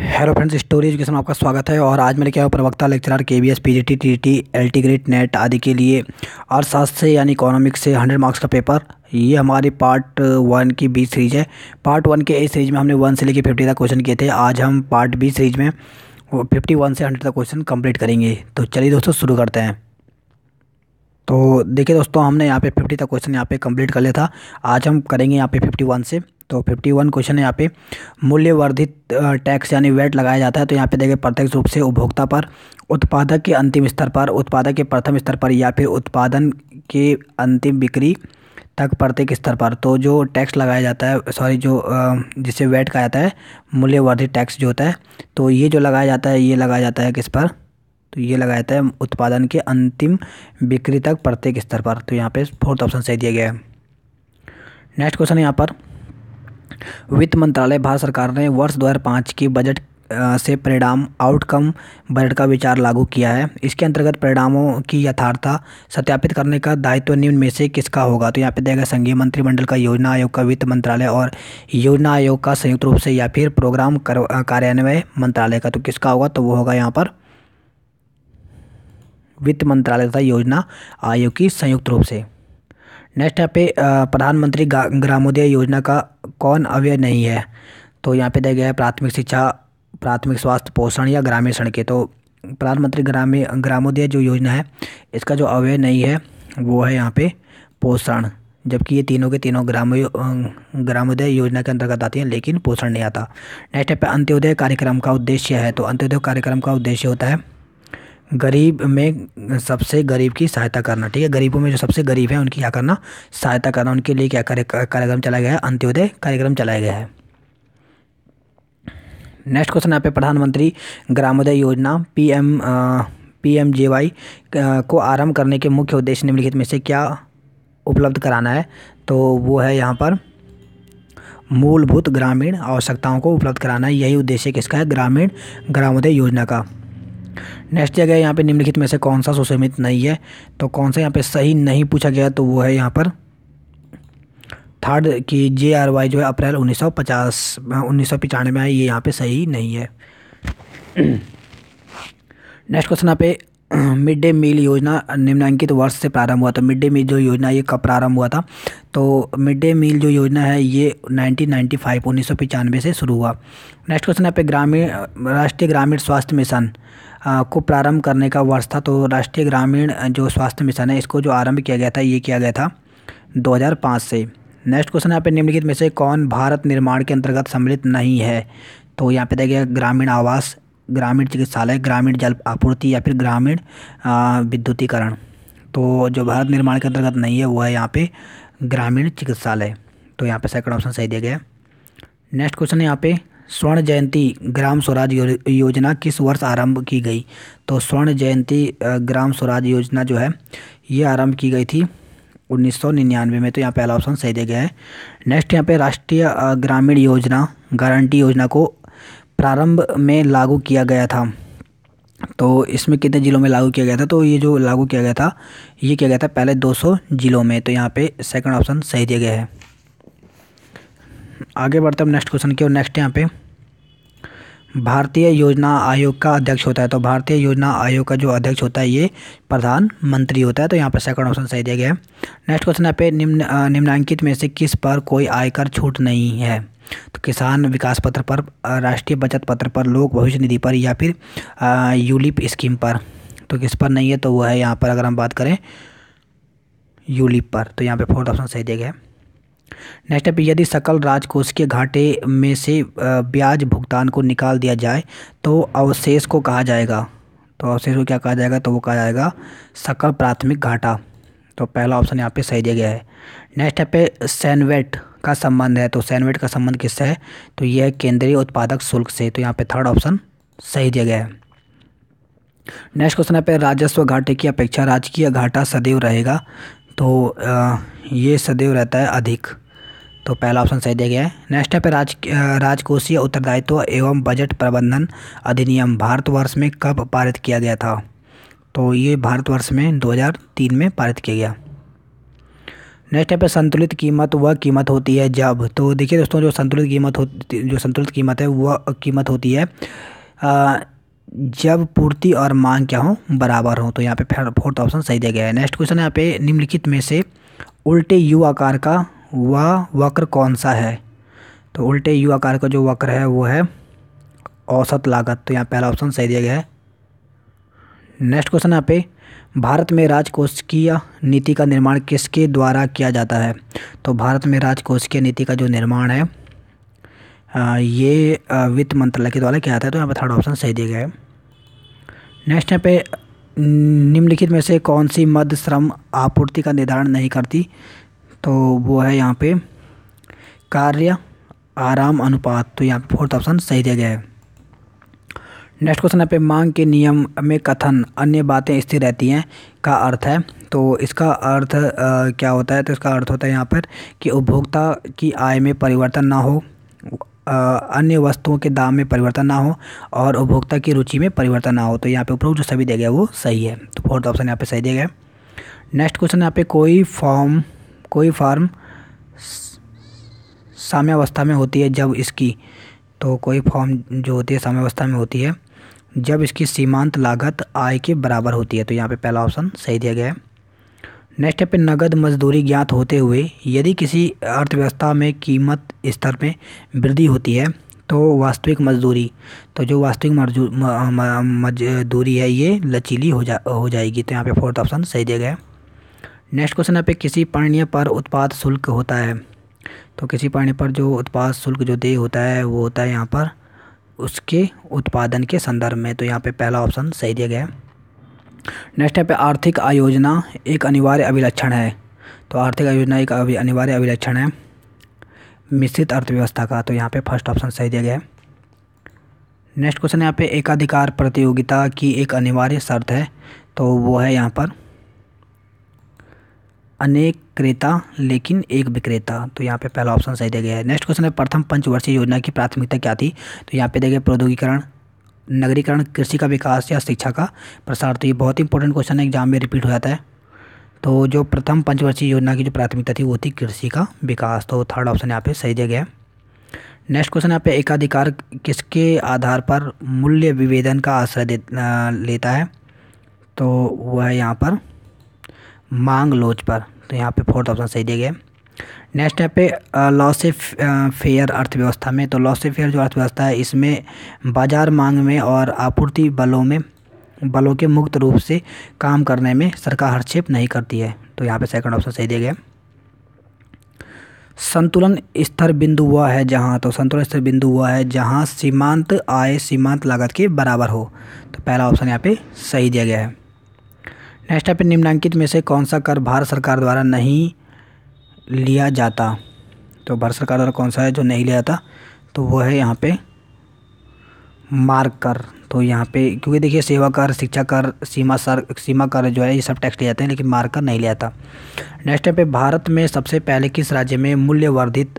hello friends story education आपका स्वागत है और आज मैंने क्या है प्रवक्ता लेक्चरर के B S P G T T T L T grade NET आदि के लिए अर्थशास्त्र से यानी इकोनॉमिक्स से हंड्रेड मार्क्स का पेपर ये हमारी पार्ट वन की बी सीरीज है पार्ट वन के ए सीरीज में हमने वन से लेकर फिफ्टी तक क्वेश्चन किए थे आज हम पार्ट बी सीरीज में फिफ्टी वन से हंड्रेड तक क्वेश्चन कंप्लीट करेंगे तो चलिए दोस्तों शुरू करते हैं तो देखिए दोस्तों हमने यहाँ पे फिफ्टी तक क्वेश्चन यहाँ पे कंप्लीट कर लिया था आज हम करेंगे यहाँ पे फिफ्टी वन से तो फिफ्टी वन क्वेश्चन है यहाँ पे मूल्यवर्धित टैक्स यानी वेट लगाया जाता है तो यहाँ पे देखिए प्रत्यक्ष रूप से उपभोक्ता पर उत्पादक के अंतिम स्तर पर उत्पादक के प्रथम स्तर पर या फिर उत्पादन के अंतिम बिक्री तक प्रत्येक स्तर पर तो जो टैक्स लगाया जाता है सॉरी जो जिसे वेट कहा जाता है मूल्यवर्धित टैक्स जो होता है तो ये जो लगाया जाता है ये लगाया जाता है किस पर तो ये लगाया जाता है उत्पादन के अंतिम बिक्री तक प्रत्येक स्तर पर तो यहाँ पे फोर्थ ऑप्शन सही दिया गया है नेक्स्ट क्वेश्चन यहाँ पर वित्त मंत्रालय भारत सरकार ने वर्ष दो हज़ार पाँच के बजट से परिणाम आउटकम बजट का विचार लागू किया है इसके अंतर्गत परिणामों की यथार्थता सत्यापित करने का दायित्व निम्न में से किसका होगा तो यहाँ पे देगा संघीय मंत्रिमंडल का योजना आयोग का वित्त मंत्रालय और योजना आयोग का संयुक्त रूप से या फिर प्रोग्राम कार्यान्वय मंत्रालय का तो किसका होगा तो वो होगा यहाँ पर वित्त मंत्रालय तथा योजना आयोग की संयुक्त रूप से नेक्स्ट यहाँ पे प्रधानमंत्री ग्रामोदय योजना का कौन अवय नहीं है तो यहाँ पे दिया गया है प्राथमिक शिक्षा प्राथमिक स्वास्थ्य पोषण या ग्रामीण सड़क के तो प्रधानमंत्री ग्रामीण ग्रामोदय जो योजना है इसका जो अवय नहीं है वो है यहाँ पे पोषण जबकि ये तीनों के तीनों ग्राम ग्रामोदय योजना के अंतर्गत आती हैं लेकिन पोषण नहीं आता नेक्स्ट यहाँ पे अंत्योदय कार्यक्रम का उद्देश्य है तो अंत्योदय कार्यक्रम का उद्देश्य होता है गरीब में सबसे गरीब की सहायता करना ठीक है गरीबों में जो सबसे गरीब है उनकी क्या करना सहायता करना उनके लिए क्या कार्यक्रम चलाया गया है अंत्योदय कार्यक्रम चलाया गया है नेक्स्ट क्वेश्चन यहाँ पे प्रधानमंत्री ग्रामोदय योजना P P M M J Y को आरंभ करने के मुख्य उद्देश्य निम्नलिखित में से क्या उपलब्ध कराना है तो वो है यहाँ पर मूलभूत ग्रामीण आवश्यकताओं को उपलब्ध कराना है यही उद्देश्य किसका है ग्रामीण ग्रामोदय योजना का नेक्स्ट जगह यहाँ पे निम्नलिखित में से कौन सा सुसमित नहीं है तो कौन सा यहाँ पे सही नहीं पूछा गया तो वो है यहाँ पर थर्ड की जे आर वाई जो है अप्रैल 1950 उन्नीस सौ हाँ, में आई ये यहाँ पे सही नहीं है नेक्स्ट क्वेश्चन यहाँ पे मिड डे मील योजना निम्नांकित वर्ष से प्रारंभ हुआ था मिड डे मील जो योजना ये कब प्रारंभ हुआ था तो मिड डे मील जो योजना है ये 1995 उन्नीस से शुरू हुआ नेक्स्ट क्वेश्चन यहाँ पे ग्रामीण राष्ट्रीय ग्रामीण स्वास्थ्य मिशन को प्रारंभ करने का वर्ष था तो राष्ट्रीय ग्रामीण जो स्वास्थ्य मिशन है इसको जो आरंभ किया गया था ये किया गया था 2005 से नेक्स्ट क्वेश्चन यहाँ पे निम्नलिखित में से कौन भारत निर्माण के अंतर्गत सम्मिलित नहीं है तो यहाँ पे देखिए ग्रामीण आवास ग्रामीण चिकित्सालय ग्रामीण जल आपूर्ति या फिर ग्रामीण विद्युतीकरण तो जो भारत निर्माण के अंतर्गत नहीं है वो है यहाँ पर ग्रामीण चिकित्सालय तो यहाँ पर सेकंड ऑप्शन सही दिया गया नेक्स्ट क्वेश्चन यहाँ पे स्वर्ण जयंती ग्राम स्वराज योजना किस वर्ष आरंभ की गई तो स्वर्ण जयंती ग्राम स्वराज योजना जो है ये आरंभ की गई थी उन्नीस में तो यहाँ पहला ऑप्शन सही दिया गया है नेक्स्ट यहाँ पे राष्ट्रीय ग्रामीण योजना गारंटी योजना को प्रारंभ में लागू किया गया था तो इसमें कितने ज़िलों में लागू किया गया था तो ये जो लागू किया गया था ये किया गया था पहले 200 ज़िलों में तो यहाँ पे सेकंड ऑप्शन सही दिया गया है आगे बढ़ते हैं नेक्स्ट क्वेश्चन की और नेक्स्ट यहाँ पे भारतीय योजना आयोग का अध्यक्ष होता है तो भारतीय योजना आयोग का जो अध्यक्ष होता है ये प्रधानमंत्री होता है तो यहाँ पर सेकंड ऑप्शन सही दिया गया है नेक्स्ट क्वेश्चन यहाँ पे निम्न निम्नांकित में से किस पर कोई आयकर छूट नहीं है तो किसान विकास पत्र पर राष्ट्रीय बचत पत्र पर लोक भविष्य निधि पर या फिर यूलिप स्कीम पर तो किस पर नहीं है तो वो है यहाँ पर अगर हम बात करें यूलिप पर तो यहाँ पर फोर्थ ऑप्शन सही दिया गया है नेक्स्ट है यदि सकल राजकोषीय घाटे में से ब्याज भुगतान को निकाल दिया जाए तो अवशेष को कहा जाएगा तो अवशेष को क्या कहा जाएगा तो वो कहा जाएगा सकल प्राथमिक घाटा तो पहला ऑप्शन यहाँ पे सही दिया गया है नेक्स्ट है पे सैनवेट का संबंध है तो सैनवेट का संबंध किससे है तो यह केंद्रीय उत्पादक शुल्क से तो यहाँ पे थर्ड ऑप्शन सही दिया गया है नेक्स्ट क्वेश्चन है पे राजस्व घाटे की अपेक्षा राजकीय घाटा सदैव रहेगा तो ये सदैव रहता है अधिक तो पहला ऑप्शन सही दिया गया है नेक्स्ट है पे राज राजकोषीय उत्तरदायित्व एवं बजट प्रबंधन अधिनियम भारतवर्ष में कब पारित किया गया था तो ये भारतवर्ष में 2003 में पारित किया गया नेक्स्ट है पे संतुलित कीमत वह कीमत होती है जब तो देखिए दोस्तों जो संतुलित कीमत होती जो संतुलित कीमत है वह कीमत होती है जब पूर्ति और मांग क्या हो बराबर हो तो यहाँ पे फोर्थ ऑप्शन सही दिया गया है नेक्स्ट क्वेश्चन यहाँ पे निम्नलिखित में से उल्टे यू आकार का वह वक्र कौन सा है तो उल्टे यू आकार का जो वक्र है वो है औसत लागत तो यहाँ पहला ऑप्शन सही दिया गया है नेक्स्ट क्वेश्चन यहाँ पे भारत में राजकोषकीय नीति का निर्माण किसके द्वारा किया जाता है तो भारत में राजकोषकीय नीति का जो निर्माण है ये वित्त मंत्रालय के द्वारा किया था है तो यहाँ पर थर्ड ऑप्शन सही दिया गया है नेक्स्ट यहाँ पे निम्नलिखित में से कौन सी मध्य श्रम आपूर्ति का निर्धारण नहीं करती तो वो है यहाँ पे कार्य आराम अनुपात तो यहाँ पे फोर्थ ऑप्शन सही दिया गया है नेक्स्ट क्वेश्चन यहाँ पे मांग के नियम में कथन अन्य बातें स्थिर रहती हैं का अर्थ है तो इसका अर्थ आ, क्या होता है तो इसका अर्थ होता है यहाँ पर कि उपभोक्ता की आय में परिवर्तन ना हो अन्य वस्तुओं के दाम में परिवर्तन ना हो और उपभोक्ता की रुचि में परिवर्तन ना हो तो यहाँ पे उपरोक्त जो सभी दिया गया वो सही है तो फोर्थ ऑप्शन यहाँ पे सही दिया गया नेक्स्ट क्वेश्चन यहाँ पे कोई फॉर्म कोई फार्म साम्यावस्था में होती है जब इसकी तो कोई फॉर्म जो होती है साम्यावस्था में होती है जब इसकी सीमांत लागत आय के बराबर होती है तो यहाँ पे पहला ऑप्शन सही दिया गया है नेक्स्ट है पे नगद मजदूरी ज्ञात होते हुए यदि किसी अर्थव्यवस्था में कीमत स्तर में वृद्धि होती है तो वास्तविक मजदूरी तो जो वास्तविक मजदूरी है ये लचीली हो जा हो जाएगी तो यहाँ पे फोर्थ ऑप्शन सही दिया गया नेक्स्ट क्वेश्चन है पे किसी पण्य पर उत्पाद शुल्क होता है तो किसी पण्य पर जो उत्पाद शुल्क जो देय होता है वो होता है यहाँ पर उसके उत्पादन के संदर्भ में तो यहाँ पे पहला ऑप्शन सही दिया गया है नेक्स्ट है पे आर्थिक आयोजना एक अनिवार्य अभिलक्षण है तो आर्थिक आयोजना एक अनिवार्य अभिलक्षण है मिश्रित अर्थव्यवस्था का तो यहाँ पे फर्स्ट ऑप्शन सही दिया गया है नेक्स्ट क्वेश्चन यहाँ पे एकाधिकार प्रतियोगिता की एक अनिवार्य शर्त है तो वो है यहाँ पर अनेक क्रेता लेकिन एक विक्रेता तो यहाँ पे पहला ऑप्शन सही दिया गया है नेक्स्ट क्वेश्चन है प्रथम पंचवर्षीय योजना की प्राथमिकता क्या थी तो यहाँ पे देखिए प्रौद्योगिकरण नगरीकरण कृषि का विकास या शिक्षा का प्रसार तो ये बहुत इंपॉर्टेंट क्वेश्चन है एग्जाम में रिपीट हो जाता है तो जो प्रथम पंचवर्षीय योजना की जो प्राथमिकता थी वो थी कृषि का विकास तो थर्ड ऑप्शन यहाँ पे सही दिया गया है नेक्स्ट क्वेश्चन यहाँ पे एकाधिकार किसके आधार पर मूल्य विभेदन का आश्रय लेता है तो वह है यहाँ पर मांग लोच पर तो यहाँ पे फोर्थ ऑप्शन सही दिया गया है नेक्स्ट है पे लॉस ए फेयर अर्थव्यवस्था में तो लॉस ऑफ फेयर जो अर्थव्यवस्था है इसमें बाजार मांग में और आपूर्ति बलों में बलों के मुक्त रूप से काम करने में सरकार हस्तक्षेप नहीं करती है तो यहाँ पे सेकंड ऑप्शन सही दिया गया संतुलन स्तर बिंदु हुआ है जहाँ तो संतुलन स्तर बिंदु हुआ है जहाँ सीमांत आय सीमांत लागत के बराबर हो तो पहला ऑप्शन यहाँ पे सही दिया गया है नेक्स्ट है पे निम्नांकित में से कौन सा कर भारत सरकार द्वारा नहीं लिया जाता तो भारत सरकार द्वारा कौन सा है जो नहीं लिया जाता तो वो है यहाँ पे मार्ग कर तो यहाँ पे क्योंकि देखिए सेवा कर शिक्षा कर सीमा सर सीमा कर जो है ये सब टैक्स ले जाते हैं लेकिन मार्ग कर नहीं लिया जाता नेक्स्ट टाइम पे भारत में सबसे पहले किस राज्य में मूल्यवर्धित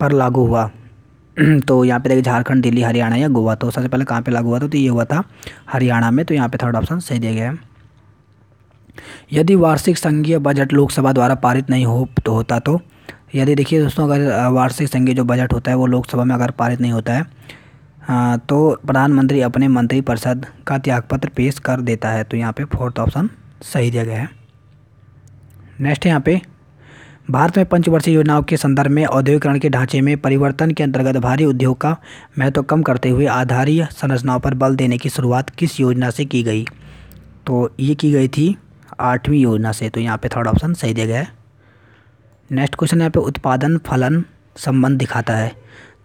पर लागू हुआ तो यहाँ पे देखिए झारखंड दिल्ली हरियाणा या गोवा तो सबसे पहले कहाँ पे लागू हुआ था तो ये हुआ था हरियाणा में तो यहाँ पे थर्ड ऑप्शन सही दिया गया है यदि वार्षिक संघीय बजट लोकसभा द्वारा पारित नहीं हो तो होता तो यदि देखिए दोस्तों अगर वार्षिक संघीय जो बजट होता है वो लोकसभा में अगर पारित नहीं होता है तो प्रधानमंत्री अपने मंत्रिपरिषद का त्यागपत्र पेश कर देता है तो यहाँ पे फोर्थ ऑप्शन सही दिया गया है नेक्स्ट यहाँ पे भारत में पंचवर्षीय योजनाओं के संदर्भ में औद्योगिकरण के ढांचे में परिवर्तन के अंतर्गत भारी उद्योग का महत्व तो कम करते हुए आधारीय संरचनाओं पर बल देने की शुरुआत किस योजना से की गई तो ये की गई थी आठवीं योजना से तो यहाँ पे थर्ड ऑप्शन सही दिया गया है नेक्स्ट क्वेश्चन यहाँ पे उत्पादन फलन संबंध दिखाता है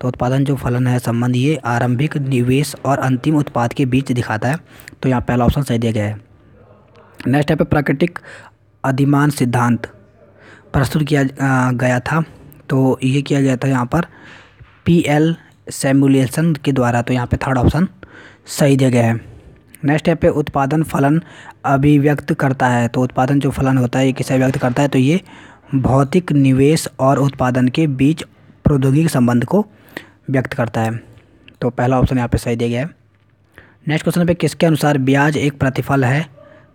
तो उत्पादन जो फलन है संबंध ये आरंभिक निवेश और अंतिम उत्पाद के बीच दिखाता है तो यहाँ पहला ऑप्शन सही दिया गया है नेक्स्ट यहाँ पे प्राकृतिक अधिमान सिद्धांत प्रस्तुत किया गया था तो ये किया गया था यहाँ पर पी एल सेमुलेसन के द्वारा तो यहाँ पे थर्ड ऑप्शन सही दिया गया है नेक्स्ट है पे उत्पादन फलन अभिव्यक्त करता है तो उत्पादन जो फलन होता है ये किसे अभिव्यक्त करता है तो ये भौतिक निवेश और उत्पादन के बीच प्रौद्योगिक संबंध को व्यक्त करता है तो पहला ऑप्शन यहाँ पे सही दिया गया है नेक्स्ट क्वेश्चन पे किसके अनुसार ब्याज एक प्रतिफल है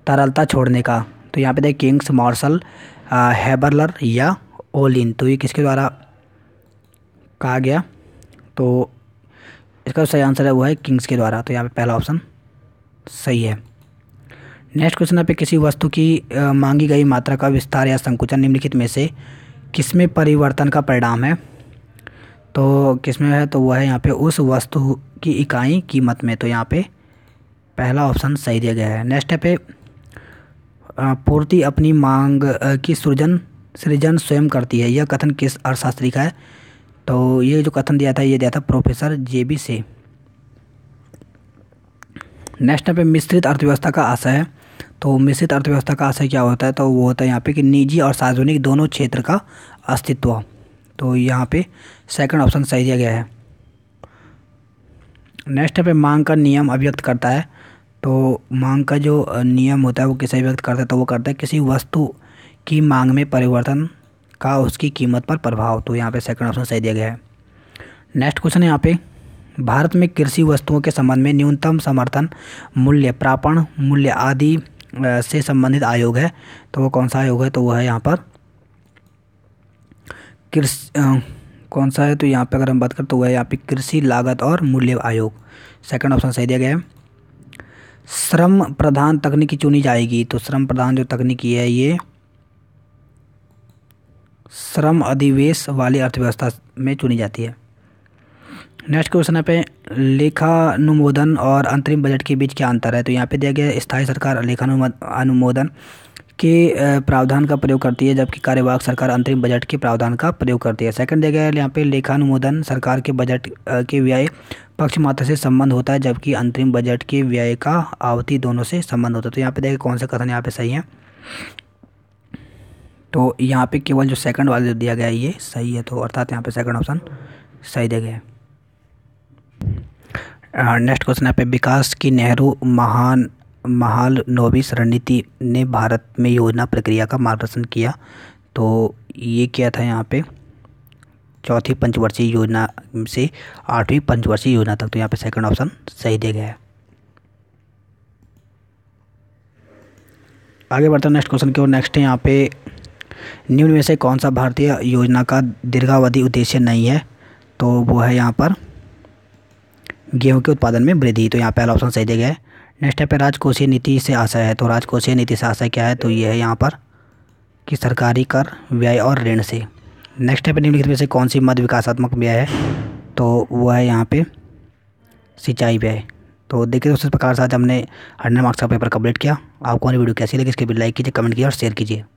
तरलता छोड़ने का तो यहाँ पे देखिए किंग्स मार्शल हैबरलर या ओलिन तो ये किसके द्वारा कहा गया तो इसका सही आंसर है वो है किंग्स के द्वारा तो यहाँ पे पहला ऑप्शन सही है नेक्स्ट क्वेश्चन आप किसी वस्तु की मांगी गई मात्रा का विस्तार या संकुचन निम्नलिखित में से किसमें परिवर्तन का परिणाम है तो किसमें है तो वह है यहाँ पे उस वस्तु की इकाई कीमत में तो यहाँ पे पहला ऑप्शन सही दिया गया है नेक्स्ट है पे पूर्ति अपनी मांग की सृजन सृजन स्वयं करती है यह कथन किस अर्थशास्त्री का है तो ये जो कथन दिया था ये दिया था प्रोफेसर जे बी से नेक्स्ट यहाँ पे मिश्रित अर्थव्यवस्था का आशय है तो मिश्रित अर्थव्यवस्था का आशय क्या होता है तो वो होता है यहाँ पे कि निजी और सार्वजनिक दोनों क्षेत्र का अस्तित्व तो यहाँ पे सेकंड ऑप्शन सही दिया गया है नेक्स्ट यहाँ पे मांग का नियम अभिव्यक्त करता है तो मांग का जो नियम होता है वो किसे अभिव्यक्त करता है तो वो करता है किसी वस्तु की मांग में परिवर्तन का उसकी कीमत पर प्रभाव तो यहाँ पे सेकंड ऑप्शन सही दिया गया है नेक्स्ट क्वेश्चन यहाँ पे भारत में कृषि वस्तुओं के संबंध में न्यूनतम समर्थन मूल्य प्रापण मूल्य आदि से संबंधित आयोग है तो वो कौन सा आयोग है तो वो है यहाँ पर कृषि कौन सा है तो यहाँ पे अगर हम बात करें तो वह यहाँ पे कृषि लागत और मूल्य आयोग सेकंड ऑप्शन सही दिया गया है श्रम प्रधान तकनीकी चुनी जाएगी तो श्रम प्रधान जो तकनीकी है ये श्रम अधिवेश वाली अर्थव्यवस्था में चुनी जाती है नेक्स्ट क्वेश्चन है पे लेखा अनुमोदन और अंतरिम बजट के बीच क्या अंतर है तो यहाँ पे दिया गया स्थायी सरकार लेखा अनुमोदन के प्रावधान का प्रयोग करती है जबकि कार्यवाहक सरकार अंतरिम बजट के प्रावधान का प्रयोग करती है सेकंड दिया गया है यहाँ पे लेखानुमोदन सरकार के बजट के व्यय पक्ष मात्र से संबंध होता है जबकि अंतरिम बजट के व्यय का आवती दोनों से संबंध होता है तो यहाँ पे देखिए कौन सा कथन यहाँ पे सही है तो यहाँ पे केवल जो सेकंड वाला दिया गया है ये सही है तो अर्थात यहाँ पे सेकंड ऑप्शन सही दिया गया है नेक्स्ट क्वेश्चन है पे विकास की नेहरू महान नोबिस रणनीति ने भारत में योजना प्रक्रिया का मार्गदर्शन किया तो ये क्या था यहाँ पे चौथी पंचवर्षीय योजना से आठवीं पंचवर्षीय योजना तक तो यहाँ पे सेकंड ऑप्शन सही दिया गया है आगे बढ़ते हैं नेक्स्ट क्वेश्चन की ओर नेक्स्ट है यहाँ पे निम्न में से कौन सा भारतीय योजना का दीर्घावधि उद्देश्य नहीं है तो वो है यहाँ पर गेहूं के उत्पादन में वृद्धि तो यहाँ पहला ऑप्शन सही दिया गया है नेक्स्ट है पे राजकोषीय नीति से आशय है तो राजकोषीय नीति से आशय क्या है तो ये यह है यहाँ पर कि सरकारी कर व्यय और ऋण से नेक्स्ट है पे निम्नलिखित में से कौन सी मध्य विकासात्मक व्यय है तो वो है यहाँ पर सिंचाई व्यय तो देखिए दोस्तों इस प्रकार से आज हमने हंड्रेड मार्क्स का पेपर कंप्लीट किया आपको हमारी वीडियो कैसी लगी इसके भी लाइक कीजिए कमेंट कीजिए और शेयर कीजिए